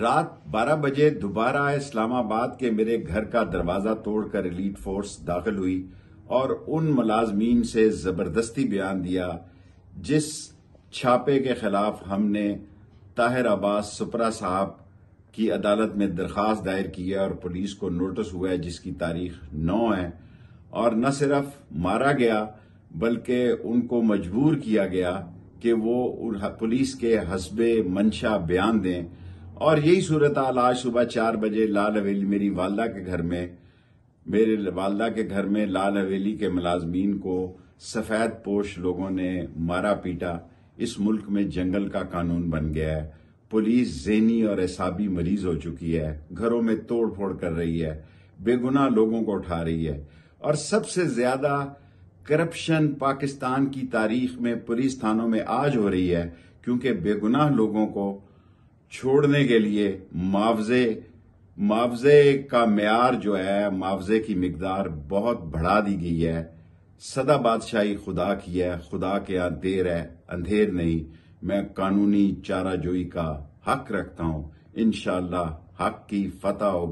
रात 12 बजे दोबारा इस्लामाबाद के मेरे घर का दरवाजा तोड़कर रिलीफ फोर्स दाखिल हुई और उन मुलाजमीन से जबरदस्ती बयान दिया जिस छापे के खिलाफ हमने ताहिर अब्बास सुपरा साहब की अदालत में दरख्वास्त दायर की है और पुलिस को नोटिस हुआ है जिसकी तारीख नौ है और न सिर्फ मारा गया बल्कि उनको मजबूर किया गया कि वो पुलिस के हसबे मंशा बयान दें और यही सूरत हाल आज सुबह चार बजे लाल हवेली मेरी वालदा के घर में मेरे वालदा के घर में लाल हवेली के मुलाजमीन को सफेद पोश लोगों ने मारा पीटा इस मुल्क में जंगल का कानून बन गया है पुलिस जेनी और एसाबी मरीज हो चुकी है घरों में तोड़ फोड़ कर रही है बेगुनाह लोगों को उठा रही है और सबसे ज्यादा करप्शन पाकिस्तान की तारीख में पुलिस थानों में आज हो रही है क्योंकि बेगुनाह लोगों को छोड़ने के लिए मुआवजे मुआवजे का मैार जो है मुआवजे की मकदार बहुत बढ़ा दी गई है सदा बादशाही खुदा की है खुदा के यहाँ देर है अंधेर नहीं मैं कानूनी चाराजोई का हक रखता हूं इनशाला हक की फतह होगी